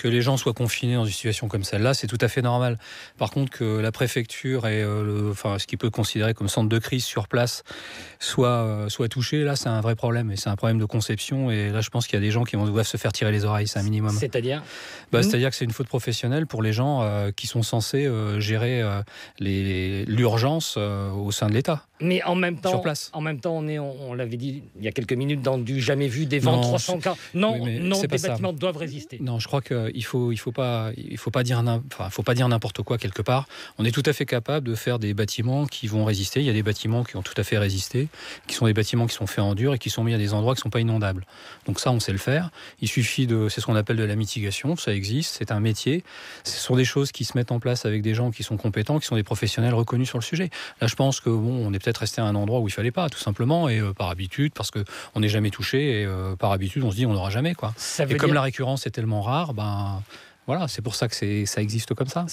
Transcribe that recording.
que les gens soient confinés dans une situation comme celle-là, c'est tout à fait normal. Par contre, que la préfecture et euh, enfin, ce qui peut considérer comme centre de crise sur place soit, euh, soit touché, là, c'est un vrai problème. Et c'est un problème de conception. Et là, je pense qu'il y a des gens qui vont, devoir se faire tirer les oreilles, c'est un minimum. C'est-à-dire bah, hmm C'est-à-dire que c'est une faute professionnelle pour les gens euh, qui sont censés gérer l'urgence au sein de l'État. Mais en même temps, place. En même temps on est, on, l'avait dit il y a quelques minutes, dans du jamais vu, des vents, 300 cas. Non, non, les bâtiments doivent résister. Non, je crois que il faut il faut pas il faut pas dire faut pas dire n'importe quoi quelque part. On est tout à fait capable de faire des bâtiments qui vont résister. Il y a des bâtiments qui ont tout à fait résisté, qui sont des bâtiments qui sont faits en dur et qui sont mis à des endroits qui sont pas inondables. Donc ça, on sait le faire. Il suffit de c'est ce qu'on appelle de la mitigation. Ça existe, c'est un métier. Ce sont des choses qui se mettent en place avec des gens qui sont compétents, qui sont des professionnels reconnus sur le sujet. Là, je pense que bon, on est peut-être resté à un endroit où il fallait pas, tout simplement, et euh, par habitude, parce que on n'est jamais touché, et euh, par habitude, on se dit on n'aura jamais quoi. et comme la récurrence est tellement rare, ben voilà, c'est pour ça que ça existe comme ça.